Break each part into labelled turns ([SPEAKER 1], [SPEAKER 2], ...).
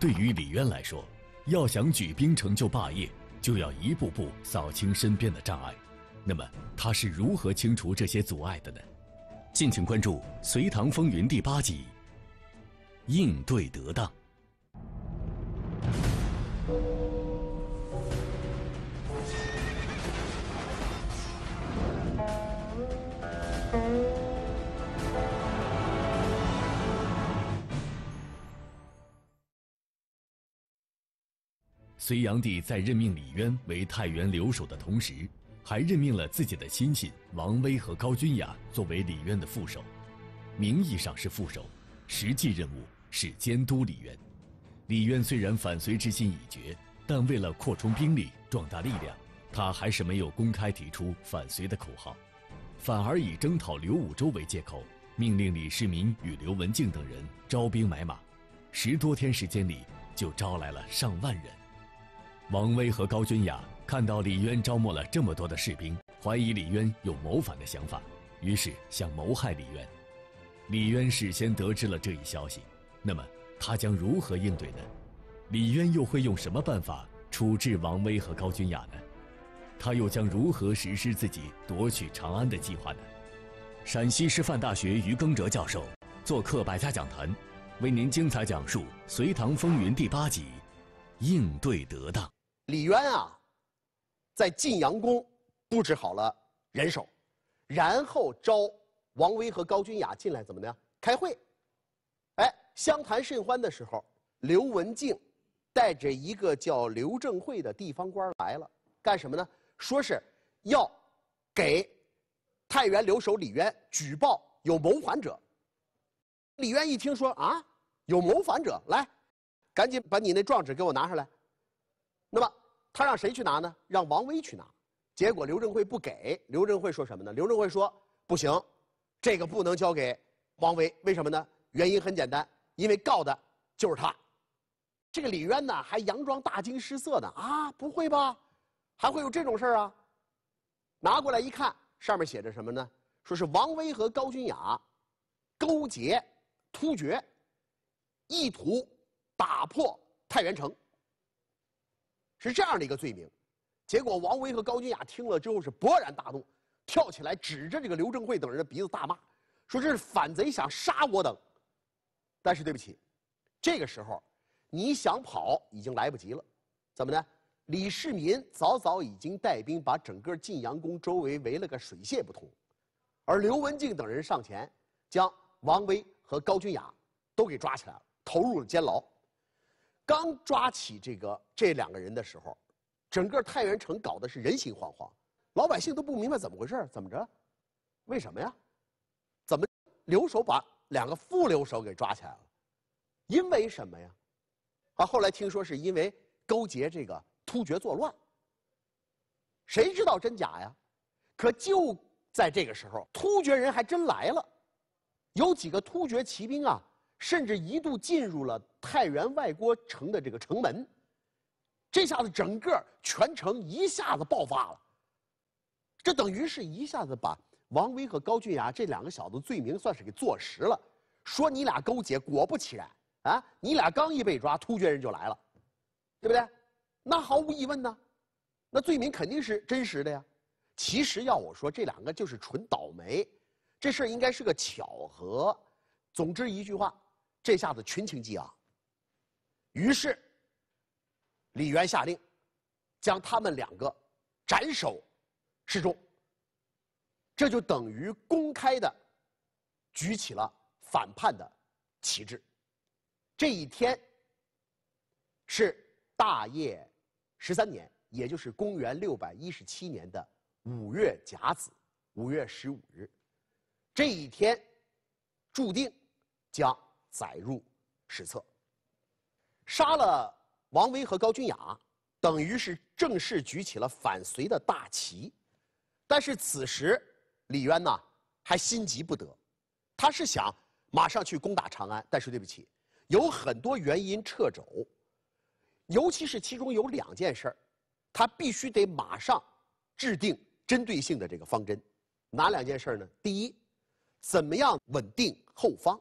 [SPEAKER 1] 对于李渊来说，要想举兵成就霸业，就要一步步扫清身边的障碍。那么，他是如何清除这些阻碍的呢？敬请关注《隋唐风云》第八集。应对得当。隋炀帝在任命李渊为太原留守的同时，还任命了自己的亲信王威和高君雅作为李渊的副手，名义上是副手，实际任务是监督李渊。李渊虽然反隋之心已决，但为了扩充兵力、壮大力量，他还是没有公开提出反隋的口号，反而以征讨刘武周为借口，命令李世民与刘文静等人招兵买马。十多天时间里，就招来了上万人。王威和高君雅看到李渊招募了这么多的士兵，怀疑李渊有谋反的想法，于是想谋害李渊。李渊事先得知了这一消息，那么他将如何应对呢？李渊又会用什么办法处置王威和高君雅呢？他又将如何实施自己夺取长安的计划呢？陕西师范大学于耕哲教授做客百家讲坛，为您精彩讲述《隋唐风云》第八集：
[SPEAKER 2] 应对得当。李渊啊，在晋阳宫布置好了人手，然后招王威和高君雅进来，怎么的？开会。哎，相谈甚欢的时候，刘文静带着一个叫刘正慧的地方官来了，干什么呢？说是要给太原留守李渊举报有谋反者。李渊一听说啊，有谋反者，来，赶紧把你那状纸给我拿上来。那么他让谁去拿呢？让王威去拿，结果刘振会不给。刘振会说什么呢？刘振会说：“不行，这个不能交给王威，为什么呢？原因很简单，因为告的就是他。”这个李渊呢，还佯装大惊失色呢。“啊，不会吧？还会有这种事儿啊？”拿过来一看，上面写着什么呢？说是王威和高君雅勾结突厥，意图打破太原城。是这样的一个罪名，结果王威和高君雅听了之后是勃然大怒，跳起来指着这个刘正慧等人的鼻子大骂，说这是反贼想杀我等，但是对不起，这个时候你想跑已经来不及了，怎么呢？李世民早早已经带兵把整个晋阳宫周围围了个水泄不通，而刘文静等人上前将王威和高君雅都给抓起来了，投入了监牢。刚抓起这个这两个人的时候，整个太原城搞的是人心惶惶，老百姓都不明白怎么回事，怎么着，为什么呀？怎么，留守把两个副留守给抓起来了？因为什么呀？啊，后来听说是因为勾结这个突厥作乱。谁知道真假呀？可就在这个时候，突厥人还真来了，有几个突厥骑兵啊。甚至一度进入了太原外郭城的这个城门，这下子整个全城一下子爆发了。这等于是一下子把王威和高俊雅这两个小子罪名算是给坐实了，说你俩勾结。果不其然，啊，你俩刚一被抓，突厥人就来了，对不对？那毫无疑问呢，那罪名肯定是真实的呀。其实要我说，这两个就是纯倒霉，这事儿应该是个巧合。总之一句话。这下子群情激昂，于是李渊下令，将他们两个斩首示众。这就等于公开的举起了反叛的旗帜。这一天是大业十三年，也就是公元六百一十七年的五月甲子，五月十五日。这一天注定将。载入史册。杀了王威和高君雅，等于是正式举起了反隋的大旗。但是此时李渊呢，还心急不得，他是想马上去攻打长安。但是对不起，有很多原因掣肘，尤其是其中有两件事儿，他必须得马上制定针对性的这个方针。哪两件事儿呢？第一，怎么样稳定后方？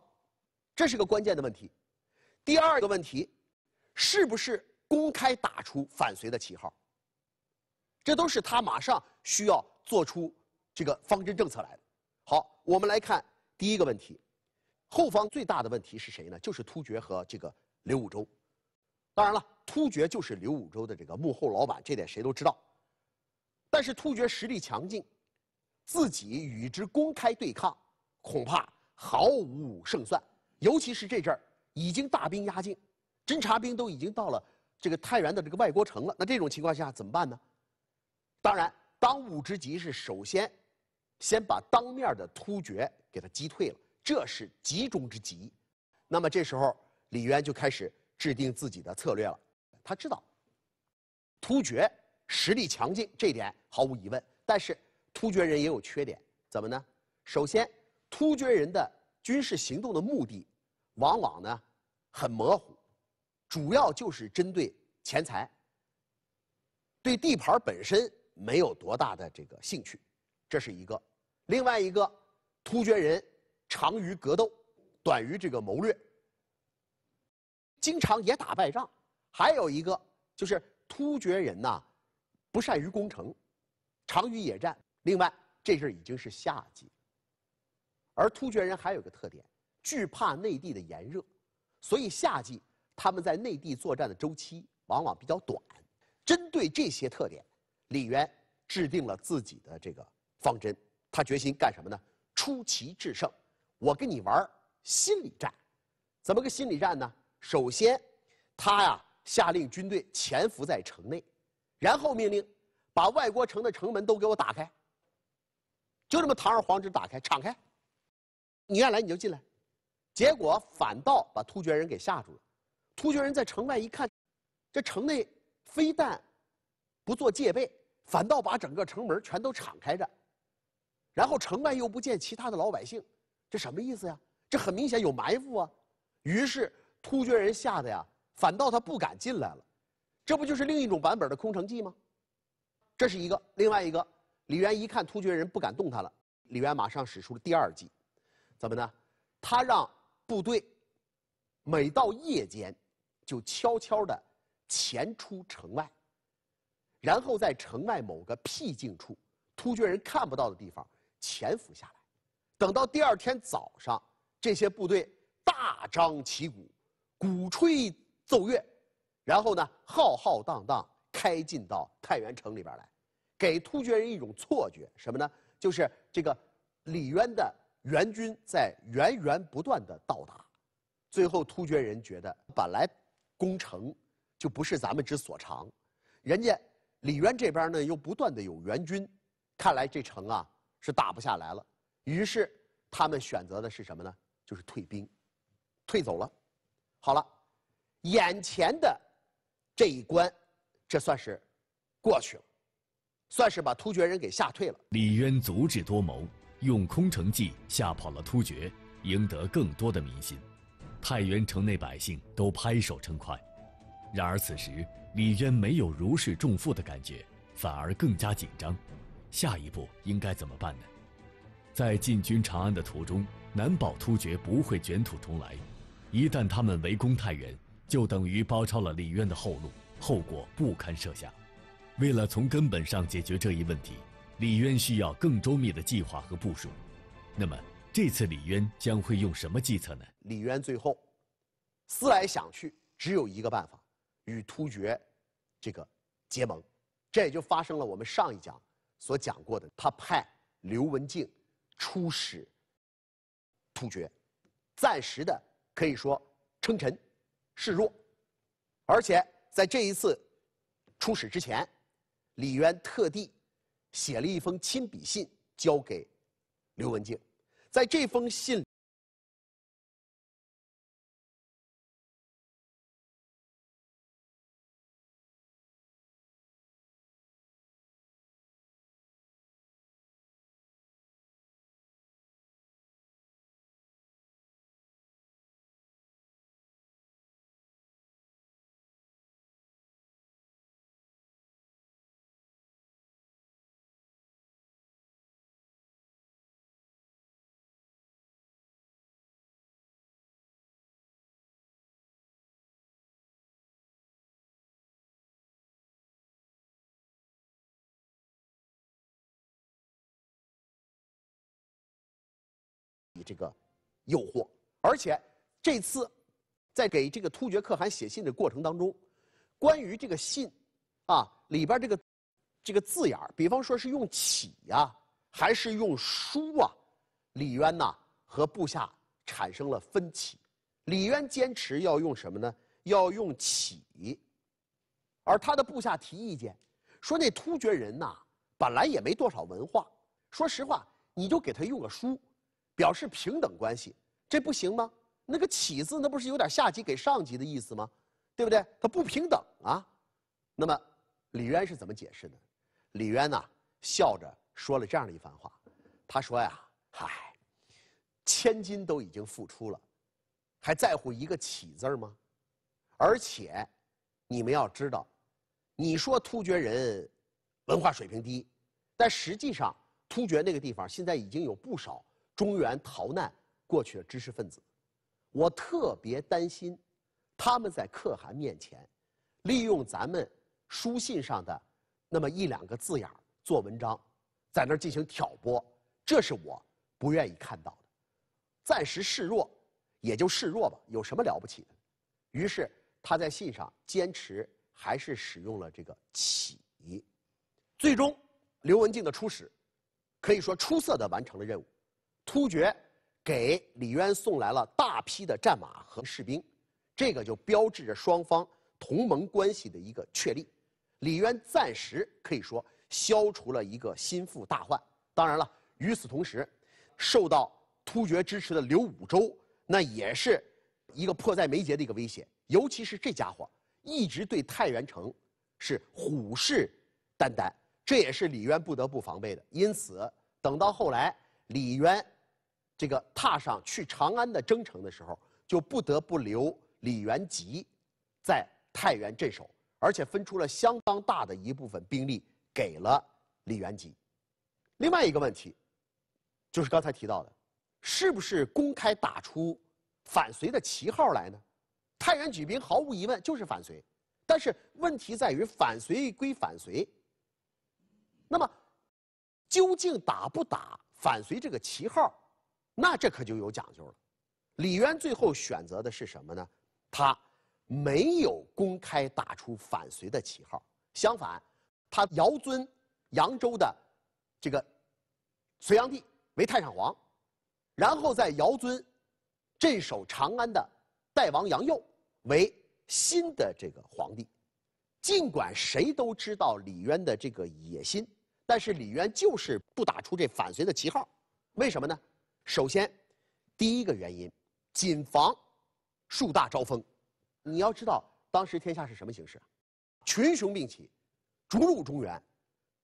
[SPEAKER 2] 这是个关键的问题。第二个问题，是不是公开打出反隋的旗号？这都是他马上需要做出这个方针政策来的。好，我们来看第一个问题：后方最大的问题是谁呢？就是突厥和这个刘武周。当然了，突厥就是刘武周的这个幕后老板，这点谁都知道。但是突厥实力强劲，自己与之公开对抗，恐怕毫无胜算。尤其是这阵儿已经大兵压境，侦察兵都已经到了这个太原的这个外国城了。那这种情况下怎么办呢？当然，当务之急是首先先把当面的突厥给他击退了，这是急中之急。那么这时候李渊就开始制定自己的策略了。他知道突厥实力强劲，这点毫无疑问。但是突厥人也有缺点，怎么呢？首先，突厥人的军事行动的目的。往往呢，很模糊，主要就是针对钱财。对地盘本身没有多大的这个兴趣，这是一个。另外一个，突厥人长于格斗，短于这个谋略，经常也打败仗。还有一个就是突厥人呐，不善于攻城，长于野战。另外，这阵已经是夏季，而突厥人还有个特点。惧怕内地的炎热，所以夏季他们在内地作战的周期往往比较短。针对这些特点，李渊制定了自己的这个方针。他决心干什么呢？出奇制胜。我跟你玩心理战，怎么个心理战呢？首先，他呀下令军队潜伏在城内，然后命令把外国城的城门都给我打开，就这么堂而皇之打开敞开，你愿来你就进来。结果反倒把突厥人给吓住了，突厥人在城外一看，这城内非但不做戒备，反倒把整个城门全都敞开着，然后城外又不见其他的老百姓，这什么意思呀？这很明显有埋伏啊！于是突厥人吓得呀，反倒他不敢进来了，这不就是另一种版本的空城计吗？这是一个，另外一个，李渊一看突厥人不敢动他了，李渊马上使出了第二计，怎么呢？他让部队每到夜间，就悄悄地潜出城外，然后在城外某个僻静处、突厥人看不到的地方潜伏下来。等到第二天早上，这些部队大张旗鼓，鼓吹奏乐，然后呢，浩浩荡荡开进到太原城里边来，给突厥人一种错觉，什么呢？就是这个李渊的。援军在源源不断的到达，最后突厥人觉得本来攻城就不是咱们之所长，人家李渊这边呢又不断的有援军，看来这城啊是打不下来了。于是他们选择的是什么呢？就是退兵，退走了。好了，眼前的这一关，这算是过去了，算是把突厥人给吓退了。
[SPEAKER 1] 李渊足智多谋。用空城计吓跑了突厥，赢得更多的民心。太原城内百姓都拍手称快。然而此时李渊没有如释重负的感觉，反而更加紧张。下一步应该怎么办呢？在进军长安的途中，难保突厥不会卷土重来。一旦他们围攻太原，就等于包抄了李渊的后路，后果不堪设想。为了从根本上解决这一问题。李渊需要更周密的计划和部署，那么这次李渊将会用什么计策呢？
[SPEAKER 2] 李渊最后思来想去，只有一个办法，与突厥这个结盟，这也就发生了我们上一讲所讲过的，他派刘文静出使突厥，暂时的可以说称臣示弱，而且在这一次出使之前，李渊特地。写了一封亲笔信交给刘文静，在这封信。这个诱惑，而且这次在给这个突厥可汗写信的过程当中，关于这个信啊里边这个这个字眼比方说是用“起”呀，还是用“书”啊？李渊呐和部下产生了分歧。李渊坚持要用什么呢？要用“起”，而他的部下提意见，说那突厥人呐本来也没多少文化，说实话，你就给他用个“书”。表示平等关系，这不行吗？那个“起”字，那不是有点下级给上级的意思吗？对不对？它不平等啊。那么，李渊是怎么解释的？李渊呢，笑着说了这样的一番话。他说呀：“嗨，千金都已经付出了，还在乎一个‘起’字吗？而且，你们要知道，你说突厥人文化水平低，但实际上，突厥那个地方现在已经有不少。”中原逃难过去的知识分子，我特别担心，他们在可汗面前，利用咱们书信上的那么一两个字眼做文章，在那儿进行挑拨，这是我不愿意看到的。暂时示弱，也就示弱吧，有什么了不起的？于是他在信上坚持还是使用了这个“起”，最终刘文静的出使，可以说出色地完成了任务。突厥给李渊送来了大批的战马和士兵，这个就标志着双方同盟关系的一个确立。李渊暂时可以说消除了一个心腹大患。当然了，与此同时，受到突厥支持的刘武周，那也是一个迫在眉睫的一个威胁。尤其是这家伙一直对太原城是虎视眈眈，这也是李渊不得不防备的。因此，等到后来。李渊，这个踏上去长安的征程的时候，就不得不留李元吉在太原镇守，而且分出了相当大的一部分兵力给了李元吉。另外一个问题，就是刚才提到的，是不是公开打出反隋的旗号来呢？太原举兵毫无疑问就是反隋，但是问题在于反隋归反隋，那么究竟打不打？反隋这个旗号，那这可就有讲究了。李渊最后选择的是什么呢？他没有公开打出反隋的旗号，相反，他遥尊扬州的这个隋炀帝为太上皇，然后在遥尊镇守长安的代王杨侑为新的这个皇帝。尽管谁都知道李渊的这个野心。但是李渊就是不打出这反隋的旗号，为什么呢？首先，第一个原因，谨防树大招风。你要知道当时天下是什么形势，群雄并起，逐鹿中原。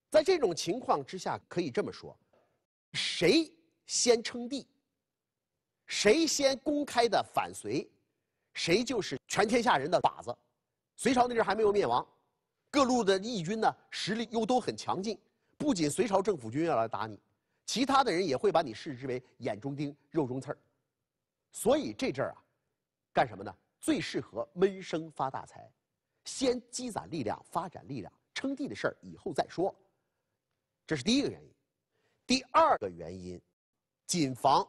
[SPEAKER 2] 在这种情况之下，可以这么说，谁先称帝，谁先公开的反隋，谁就是全天下人的靶子。隋朝那阵还没有灭亡，各路的义军呢实力又都很强劲。不仅隋朝政府军要来打你，其他的人也会把你视之为眼中钉、肉中刺儿。所以这阵儿啊，干什么呢？最适合闷声发大财，先积攒力量、发展力量，称帝的事儿以后再说。这是第一个原因。第二个原因，谨防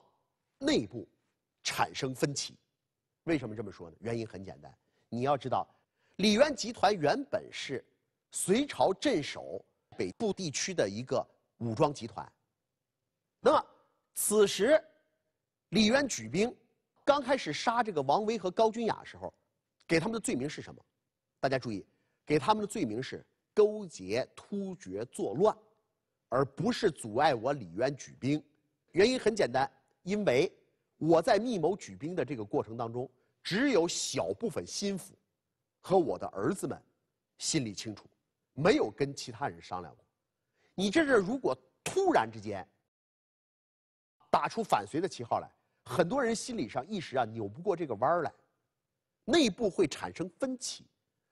[SPEAKER 2] 内部产生分歧。为什么这么说呢？原因很简单，你要知道，李渊集团原本是隋朝镇守。北部地区的一个武装集团。那么，此时李渊举兵，刚开始杀这个王威和高君雅的时候，给他们的罪名是什么？大家注意，给他们的罪名是勾结突厥作乱，而不是阻碍我李渊举兵。原因很简单，因为我在密谋举兵的这个过程当中，只有小部分心腹和我的儿子们心里清楚。没有跟其他人商量过，你这事如果突然之间打出反隋的旗号来，很多人心理上一时啊扭不过这个弯儿来，内部会产生分歧，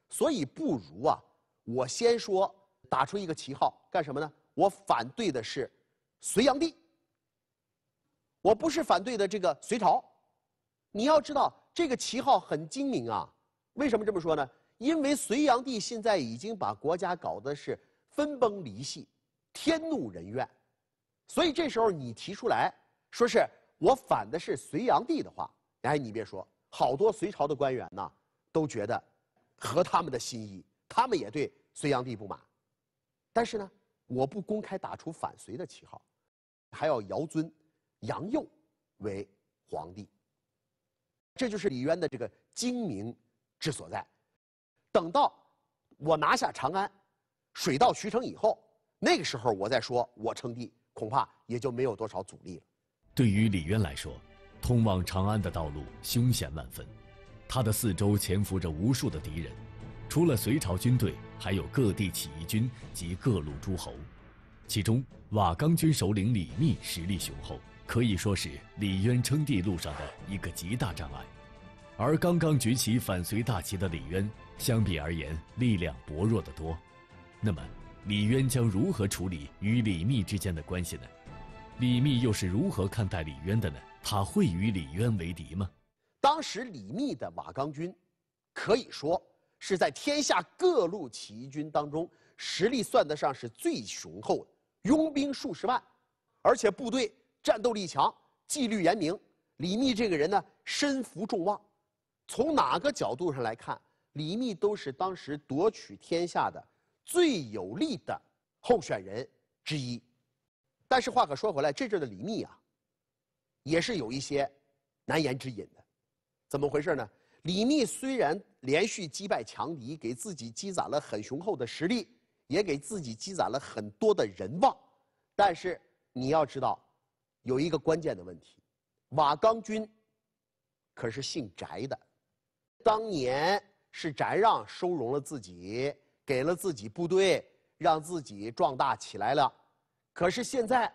[SPEAKER 2] 所以不如啊，我先说打出一个旗号干什么呢？我反对的是隋炀帝，我不是反对的这个隋朝，你要知道这个旗号很精明啊，为什么这么说呢？因为隋炀帝现在已经把国家搞得是分崩离析，天怒人怨，所以这时候你提出来说是我反的是隋炀帝的话，哎，你别说，好多隋朝的官员呢都觉得合他们的心意，他们也对隋炀帝不满，但是呢，我不公开打出反隋的旗号，还要遥尊杨右为皇帝，这就是李渊的这个精明之所在。等到我拿下长安，水到渠成以后，那个时候我再说我称帝，恐怕也就没有多少阻力了。
[SPEAKER 1] 对于李渊来说，通往长安的道路凶险万分，他的四周潜伏着无数的敌人，除了隋朝军队，还有各地起义军及各路诸侯。其中，瓦岗军首领李密实力雄厚，可以说是李渊称帝路上的一个极大障碍。而刚刚举起反隋大旗的李渊。相比而言，力量薄弱得多。那么，李渊将如何处理与李密之间的关系呢？李密又是如何看待李渊的呢？他会与李渊为敌吗？
[SPEAKER 2] 当时，李密的瓦岗军可以说是在天下各路起义军当中实力算得上是最雄厚的，拥兵数十万，而且部队战斗力强，纪律严明。李密这个人呢，身负众望。从哪个角度上来看？李密都是当时夺取天下的最有力的候选人之一，但是话可说回来，这阵的李密啊，也是有一些难言之隐的。怎么回事呢？李密虽然连续击败强敌，给自己积攒了很雄厚的实力，也给自己积攒了很多的人望，但是你要知道，有一个关键的问题，瓦岗军可是姓翟的，当年。是翟让收容了自己，给了自己部队，让自己壮大起来了。可是现在，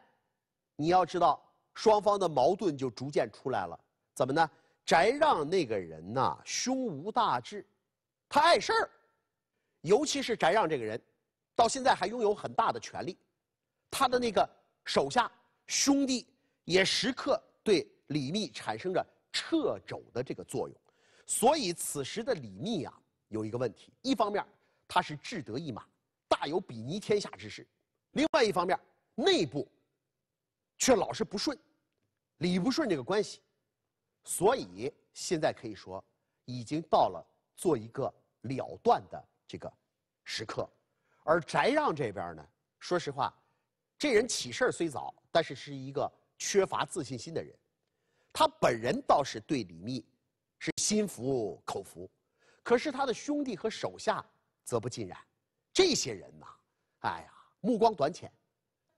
[SPEAKER 2] 你要知道，双方的矛盾就逐渐出来了。怎么呢？翟让那个人呐，胸无大志，他碍事儿，尤其是翟让这个人，到现在还拥有很大的权力，他的那个手下兄弟也时刻对李密产生着掣肘的这个作用。所以此时的李密啊，有一个问题：一方面他是志得意满，大有比拟天下之势；另外一方面，内部却老是不顺，理不顺这个关系。所以现在可以说，已经到了做一个了断的这个时刻。而翟让这边呢，说实话，这人起事虽早，但是是一个缺乏自信心的人。他本人倒是对李密。是心服口服，可是他的兄弟和手下则不尽然。这些人呐，哎呀，目光短浅，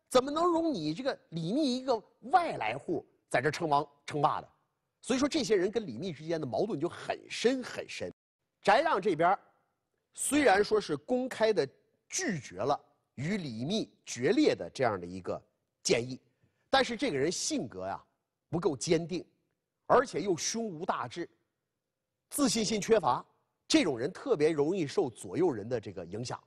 [SPEAKER 2] 怎么能容你这个李密一个外来户在这称王称霸的？所以说，这些人跟李密之间的矛盾就很深很深。翟让这边，虽然说是公开的拒绝了与李密决裂的这样的一个建议，但是这个人性格呀不够坚定，而且又胸无大志。自信心缺乏，这种人特别容易受左右人的这个影响，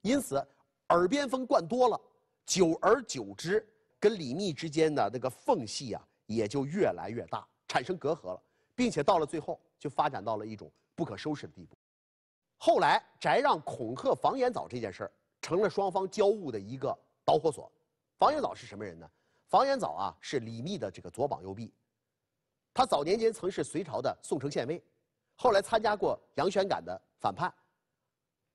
[SPEAKER 2] 因此耳边风灌多了，久而久之，跟李密之间的那个缝隙啊，也就越来越大，产生隔阂了，并且到了最后，就发展到了一种不可收拾的地步。后来，翟让恐吓房延藻这件事儿，成了双方交恶的一个导火索。房延藻是什么人呢？房延藻啊，是李密的这个左膀右臂，他早年间曾是隋朝的宋城县尉。后来参加过杨玄感的反叛，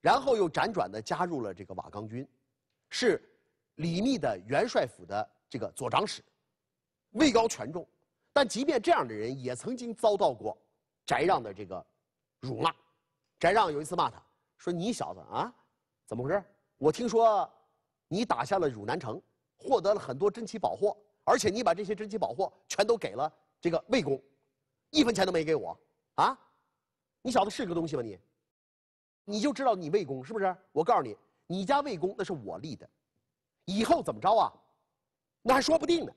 [SPEAKER 2] 然后又辗转的加入了这个瓦岗军，是李密的元帅府的这个左长史，位高权重，但即便这样的人也曾经遭到过翟让的这个辱骂。翟让有一次骂他，说：“你小子啊，怎么回事？我听说你打下了汝南城，获得了很多珍奇宝货，而且你把这些珍奇宝货全都给了这个魏公，一分钱都没给我，啊？”你小子是个东西吗？你，你就知道你魏公是不是？我告诉你，你家魏公那是我立的，以后怎么着啊？那还说不定呢。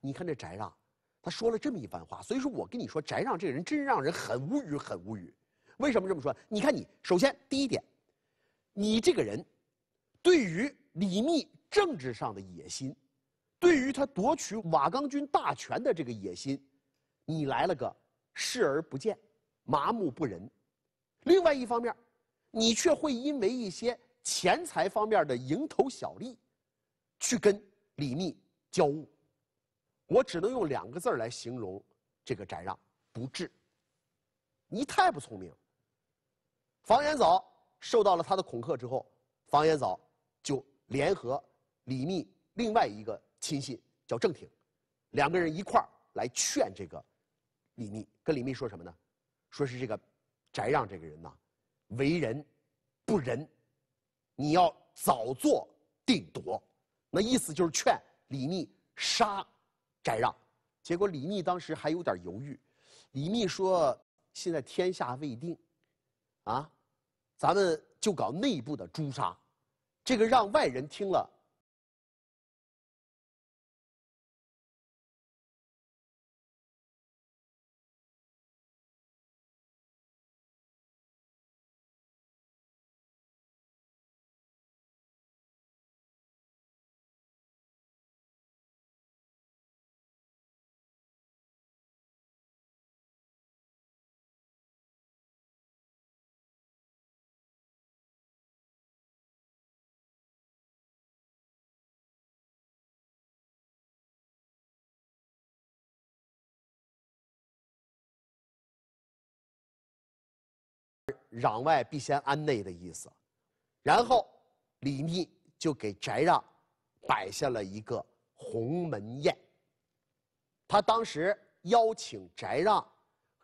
[SPEAKER 2] 你看这翟让，他说了这么一番话，所以说我跟你说，翟让这个人真让人很无语，很无语。为什么这么说？你看你，首先第一点，你这个人，对于李密政治上的野心，对于他夺取瓦岗军大权的这个野心，你来了个视而不见。麻木不仁，另外一方面，你却会因为一些钱财方面的蝇头小利，去跟李密交恶。我只能用两个字来形容这个翟让：不智。你太不聪明。房延藻受到了他的恐吓之后，房延藻就联合李密另外一个亲信叫郑挺，两个人一块儿来劝这个李密，跟李密说什么呢？说是这个翟让这个人呢，为人不仁，你要早做定夺，那意思就是劝李密杀翟让。结果李密当时还有点犹豫，李密说：“现在天下未定，啊，咱们就搞内部的诛杀，这个让外人听了。”攘外必先安内的意思，然后李密就给翟让摆下了一个鸿门宴。他当时邀请翟让、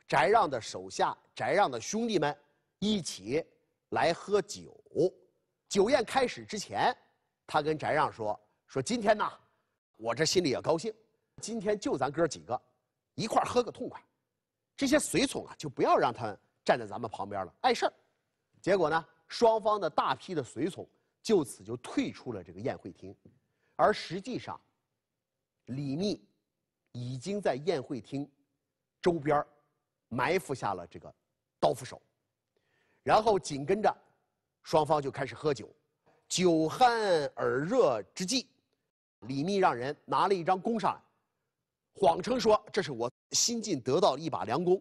[SPEAKER 2] 翟让的手下、翟让的兄弟们一起来喝酒。酒宴开始之前，他跟翟让说：“说今天呢，我这心里也高兴，今天就咱哥几个一块喝个痛快。这些随从啊，就不要让他们。”站在咱们旁边了，碍事儿。结果呢，双方的大批的随从就此就退出了这个宴会厅，而实际上，李密已经在宴会厅周边埋伏下了这个刀斧手，然后紧跟着，双方就开始喝酒。酒酣耳热之际，李密让人拿了一张弓上来，谎称说这是我新近得到一把良弓，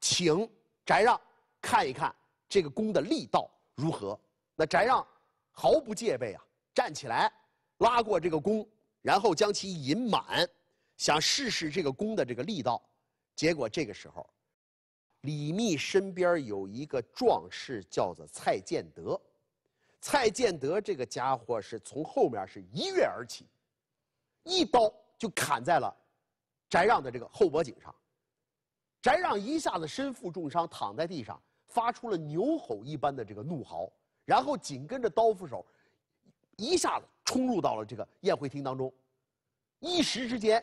[SPEAKER 2] 请。翟让，看一看这个弓的力道如何？那翟让毫不戒备啊，站起来，拉过这个弓，然后将其引满，想试试这个弓的这个力道。结果这个时候，李密身边有一个壮士叫做蔡建德，蔡建德这个家伙是从后面是一跃而起，一刀就砍在了翟让的这个后脖颈上。翟让一下子身负重伤，躺在地上，发出了牛吼一般的这个怒嚎，然后紧跟着刀斧手，一下子冲入到了这个宴会厅当中，一时之间，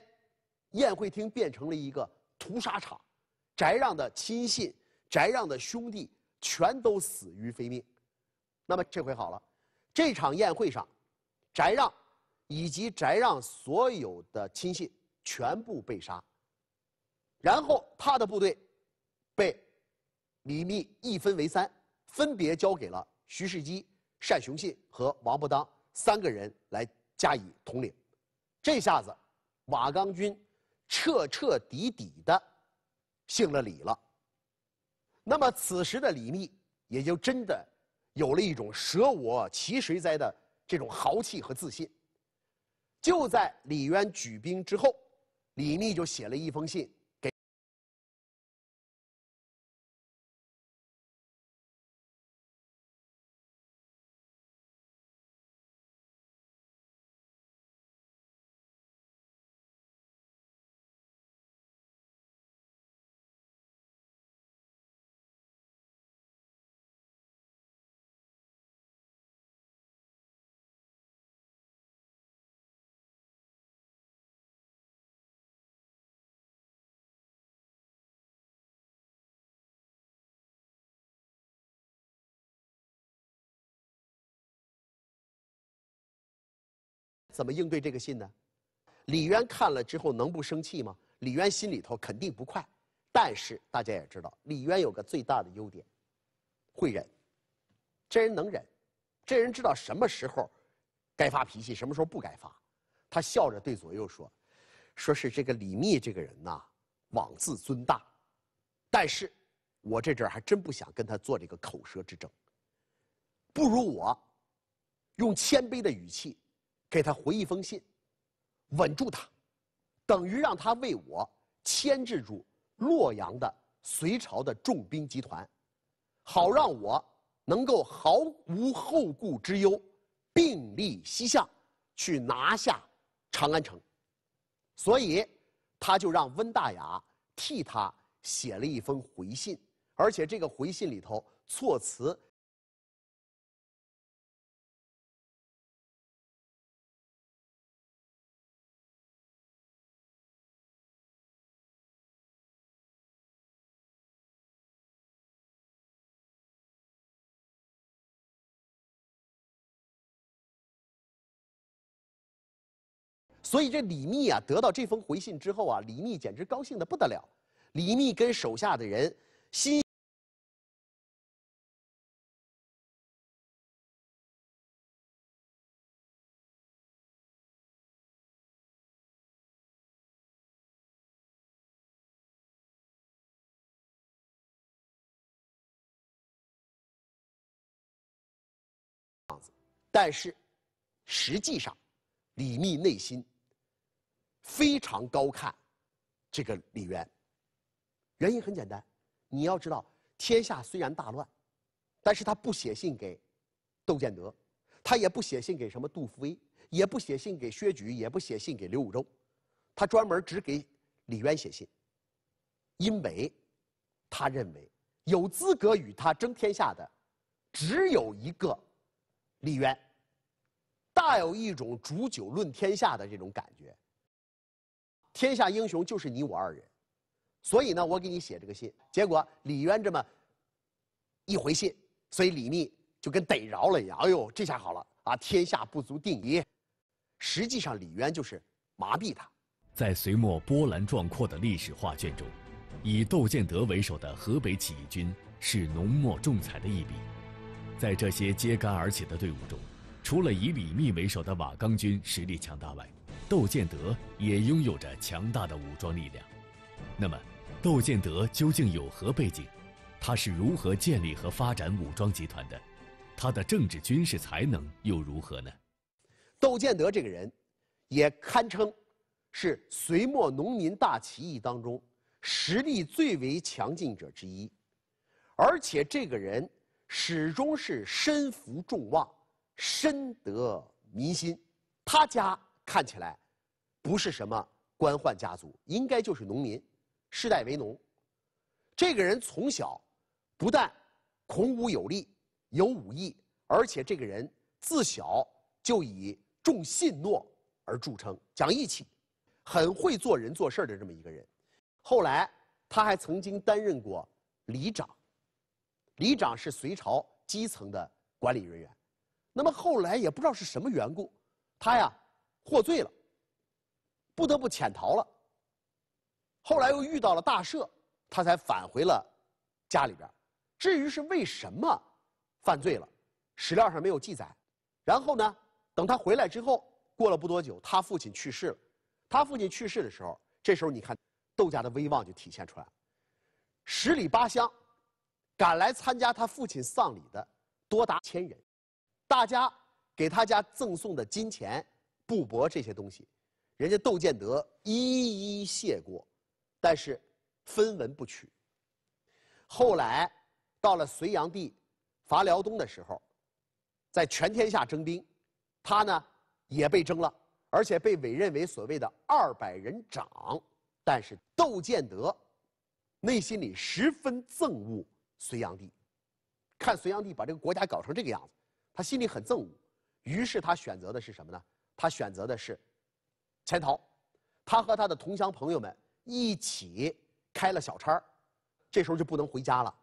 [SPEAKER 2] 宴会厅变成了一个屠杀场，翟让的亲信、翟让的兄弟全都死于非命。那么这回好了，这场宴会上，翟让以及翟让所有的亲信全部被杀。然后他的部队被李密一分为三，分别交给了徐世基、单雄信和王伯当三个人来加以统领。这下子，瓦岗军彻彻底底的姓了李了。那么此时的李密也就真的有了一种舍我其谁哉的这种豪气和自信。就在李渊举兵之后，李密就写了一封信。怎么应对这个信呢？李渊看了之后能不生气吗？李渊心里头肯定不快，但是大家也知道，李渊有个最大的优点，会忍。这人能忍，这人知道什么时候该发脾气，什么时候不该发。他笑着对左右说：“说是这个李密这个人呐，妄自尊大。但是，我这阵儿还真不想跟他做这个口舌之争。不如我用谦卑的语气。”给他回一封信，稳住他，等于让他为我牵制住洛阳的隋朝的重兵集团，好让我能够毫无后顾之忧，并立西向，去拿下长安城。所以，他就让温大雅替他写了一封回信，而且这个回信里头措辞。所以这李密啊，得到这封回信之后啊，李密简直高兴的不得了。李密跟手下的人，心。但是，实际上，李密内心。非常高看这个李渊。原因很简单，你要知道，天下虽然大乱，但是他不写信给窦建德，他也不写信给什么杜伏威，也不写信给薛举，也不写信给刘武周，他专门只给李渊写信。因为，他认为有资格与他争天下的只有一个李渊，大有一种煮酒论天下的这种感觉。天下英雄就是你我二人，所以呢，我给你写这个信。结果李渊这么一回信，所以李密就跟逮饶了一样。哎呦，这下好了啊，天下不足定耶！实际上，李渊就是麻痹他。
[SPEAKER 1] 在隋末波澜壮阔的历史画卷中，以窦建德为首的河北起义军是浓墨重彩的一笔。在这些揭竿而起的队伍中，除了以李密为首的瓦岗军实力强大外，窦建德也拥有着强大的武装力量，那么窦建德究竟有何背景？他是如何建立和发展武装集团的？他的政治军事才能又如何呢？
[SPEAKER 2] 窦建德这个人，也堪称是隋末农民大起义当中实力最为强劲者之一，而且这个人始终是身负众望，深得民心。他家。看起来不是什么官宦家族，应该就是农民，世代为农。这个人从小不但孔武有力，有武艺，而且这个人自小就以重信诺而著称，讲义气，很会做人做事的这么一个人。后来他还曾经担任过里长，里长是隋朝基层的管理人员。那么后来也不知道是什么缘故，他呀。获罪了，不得不潜逃了。后来又遇到了大赦，他才返回了家里边。至于是为什么犯罪了，史料上没有记载。然后呢，等他回来之后，过了不多久，他父亲去世了。他父亲去世的时候，这时候你看，窦家的威望就体现出来了。十里八乡赶来参加他父亲丧礼的多达千人，大家给他家赠送的金钱。布帛这些东西，人家窦建德一一谢过，但是分文不取。后来到了隋炀帝伐辽东的时候，在全天下征兵，他呢也被征了，而且被委任为所谓的二百人长。但是窦建德内心里十分憎恶隋炀帝，看隋炀帝把这个国家搞成这个样子，他心里很憎恶，于是他选择的是什么呢？他选择的是潜逃，他和他的同乡朋友们一起开了小差儿，这时候就不能回家了。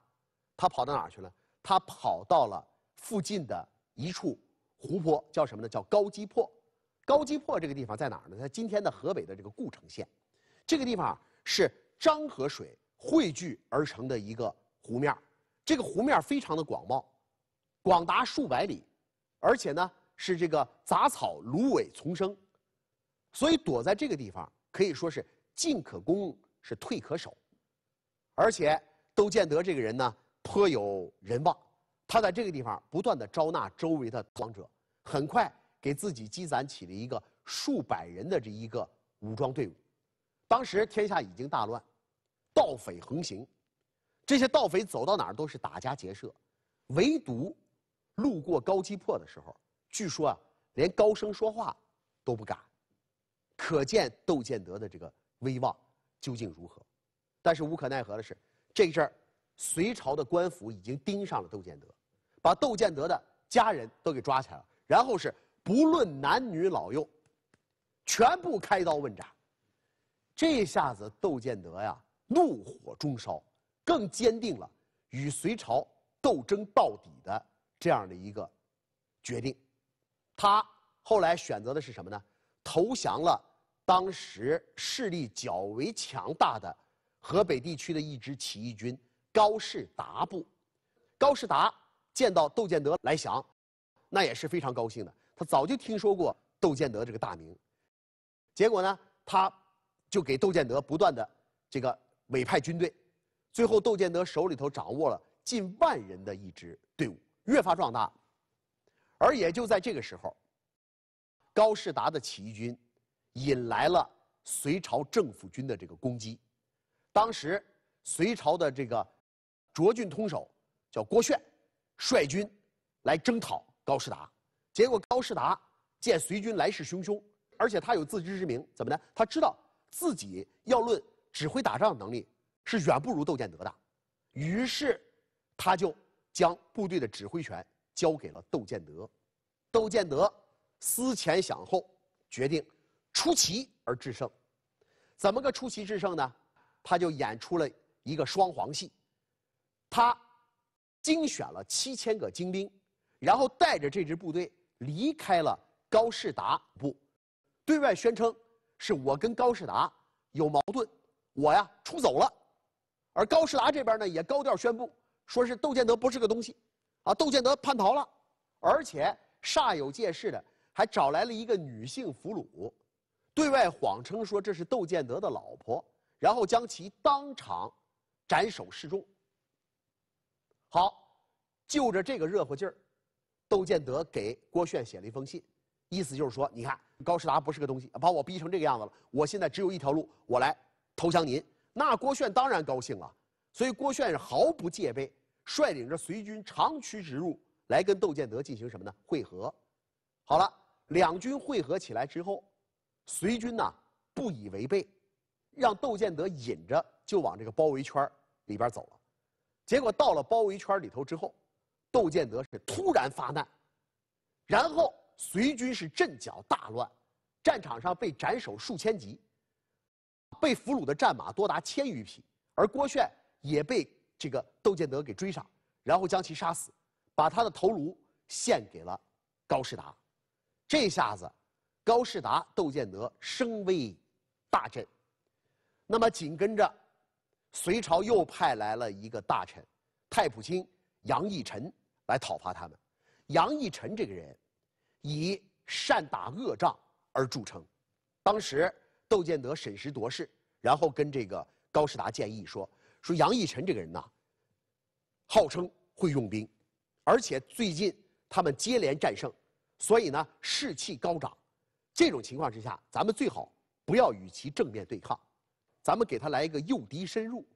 [SPEAKER 2] 他跑到哪儿去了？他跑到了附近的一处湖泊，叫什么呢？叫高基破。高基破这个地方在哪儿呢？在今天的河北的这个故城县。这个地方是漳河水汇聚而成的一个湖面，这个湖面非常的广袤，广达数百里，而且呢。是这个杂草芦苇丛生，所以躲在这个地方可以说是进可攻，是退可守。而且窦建德这个人呢颇有人望，他在这个地方不断的招纳周围的亡者，很快给自己积攒起了一个数百人的这一个武装队伍。当时天下已经大乱，盗匪横行，这些盗匪走到哪儿都是打家劫舍，唯独路过高基破的时候。据说啊，连高声说话都不敢，可见窦建德的这个威望究竟如何。但是无可奈何的是，这阵儿隋朝的官府已经盯上了窦建德，把窦建德的家人都给抓起来了。然后是不论男女老幼，全部开刀问斩。这下子窦建德呀，怒火中烧，更坚定了与隋朝斗争到底的这样的一个决定。他后来选择的是什么呢？投降了当时势力较为强大的河北地区的一支起义军高士达部。高士达见到窦建德来降，那也是非常高兴的。他早就听说过窦建德这个大名，结果呢，他就给窦建德不断的这个委派军队，最后窦建德手里头掌握了近万人的一支队伍，越发壮大。而也就在这个时候，高士达的起义军引来了隋朝政府军的这个攻击。当时，隋朝的这个涿郡通守叫郭绚，率军来征讨高士达。结果，高士达见隋军来势汹汹，而且他有自知之明，怎么呢？他知道自己要论指挥打仗能力是远不如窦建德的，于是他就将部队的指挥权。交给了窦建德，窦建德思前想后，决定出奇而制胜，怎么个出奇制胜呢？他就演出了一个双簧戏，他精选了七千个精兵，然后带着这支部队离开了高士达部，对外宣称是我跟高士达有矛盾，我呀出走了，而高士达这边呢也高调宣布，说是窦建德不是个东西。啊，窦建德叛逃了，而且煞有介事的还找来了一个女性俘虏，对外谎称说这是窦建德的老婆，然后将其当场斩首示众。好，就着这个热乎劲儿，窦建德给郭绚写了一封信，意思就是说：你看高士达不是个东西，把我逼成这个样子了，我现在只有一条路，我来投降您。那郭绚当然高兴了，所以郭绚毫不戒备。率领着隋军长驱直入，来跟窦建德进行什么呢？会合。好了，两军会合起来之后，隋军呢不以为备，让窦建德引着就往这个包围圈里边走了。结果到了包围圈里头之后，窦建德是突然发难，然后隋军是阵脚大乱，战场上被斩首数千级，被俘虏的战马多达千余匹，而郭绚也被。这个窦建德给追上，然后将其杀死，把他的头颅献给了高士达。这下子，高士达、窦建德声威大振。那么紧跟着，隋朝又派来了一个大臣，太仆卿杨义臣来讨伐他们。杨义臣这个人，以善打恶仗而著称。当时窦建德审时度势，然后跟这个高士达建议说。说杨义臣这个人呐，号称会用兵，而且最近他们接连战胜，所以呢士气高涨。这种情况之下，咱们最好不要与其正面对抗，咱们给他来一个诱敌深入，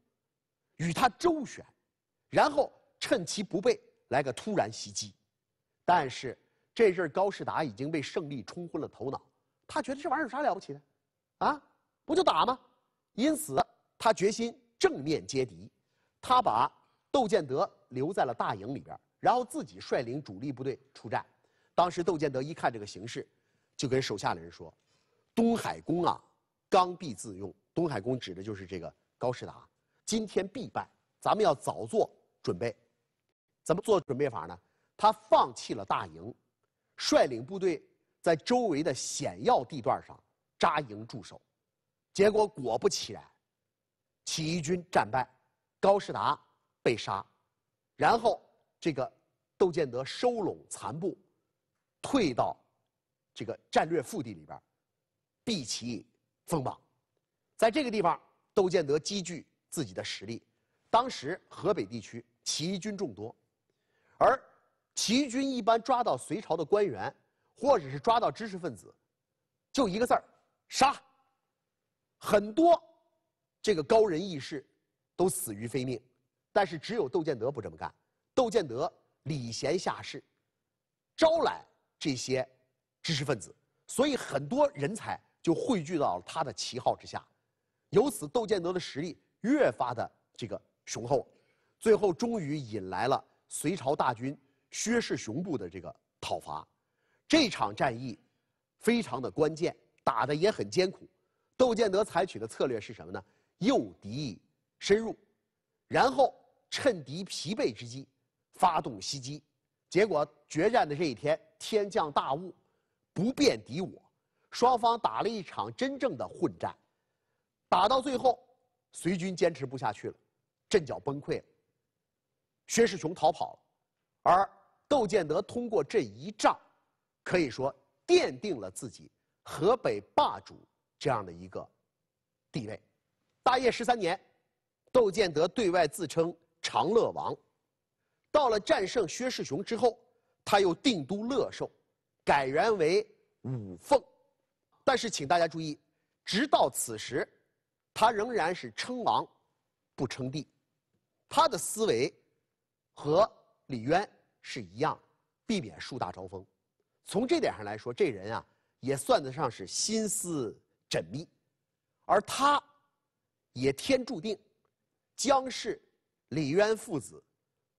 [SPEAKER 2] 与他周旋，然后趁其不备来个突然袭击。但是这阵高士达已经被胜利冲昏了头脑，他觉得这玩意儿有啥了不起的，啊，不就打吗？因此他决心。正面接敌，他把窦建德留在了大营里边，然后自己率领主力部队出战。当时窦建德一看这个形势，就跟手下的人说：“东海公啊，刚愎自用。东海公指的就是这个高士达，今天必败。咱们要早做准备。怎么做准备法呢？他放弃了大营，率领部队在周围的险要地段上扎营驻守。结果果不其然。”起义军战败，高士达被杀，然后这个窦建德收拢残部，退到这个战略腹地里边，避其锋芒，在这个地方，窦建德积聚自己的实力。当时河北地区起义军众多，而起义军一般抓到隋朝的官员，或者是抓到知识分子，就一个字儿，杀。很多。这个高人义士，都死于非命，但是只有窦建德不这么干。窦建德礼贤下士，招揽这些知识分子，所以很多人才就汇聚到了他的旗号之下，由此窦建德的实力越发的这个雄厚，最后终于引来了隋朝大军薛氏雄部的这个讨伐。这场战役非常的关键，打的也很艰苦。窦建德采取的策略是什么呢？诱敌深入，然后趁敌疲惫之机发动袭击，结果决战的这一天天降大雾，不便敌我，双方打了一场真正的混战，打到最后，随军坚持不下去了，阵脚崩溃了，薛世雄逃跑了，而窦建德通过这一仗，可以说奠定了自己河北霸主这样的一个地位。大业十三年，窦建德对外自称长乐王。到了战胜薛世雄之后，他又定都乐寿，改元为武凤。但是，请大家注意，直到此时，他仍然是称王，不称帝。他的思维和李渊是一样，避免树大招风。从这点上来说，这人啊也算得上是心思缜密。而他。也天注定，将是李渊父子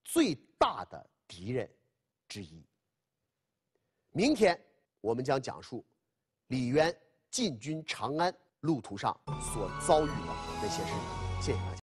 [SPEAKER 2] 最大的敌人之一。明天我们将讲述李渊进军长安路途上所遭遇的那些事。谢谢。